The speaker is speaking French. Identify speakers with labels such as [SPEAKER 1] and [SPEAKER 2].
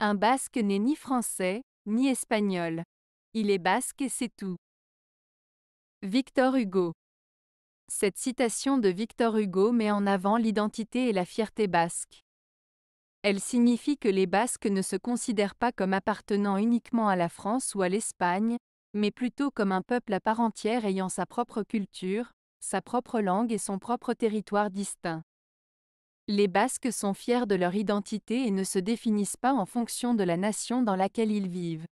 [SPEAKER 1] Un basque n'est ni français, ni espagnol. Il est basque et c'est tout. Victor Hugo Cette citation de Victor Hugo met en avant l'identité et la fierté basque. Elle signifie que les Basques ne se considèrent pas comme appartenant uniquement à la France ou à l'Espagne, mais plutôt comme un peuple à part entière ayant sa propre culture, sa propre langue et son propre territoire distinct. Les Basques sont fiers de leur identité et ne se définissent pas en fonction de la nation dans laquelle ils vivent.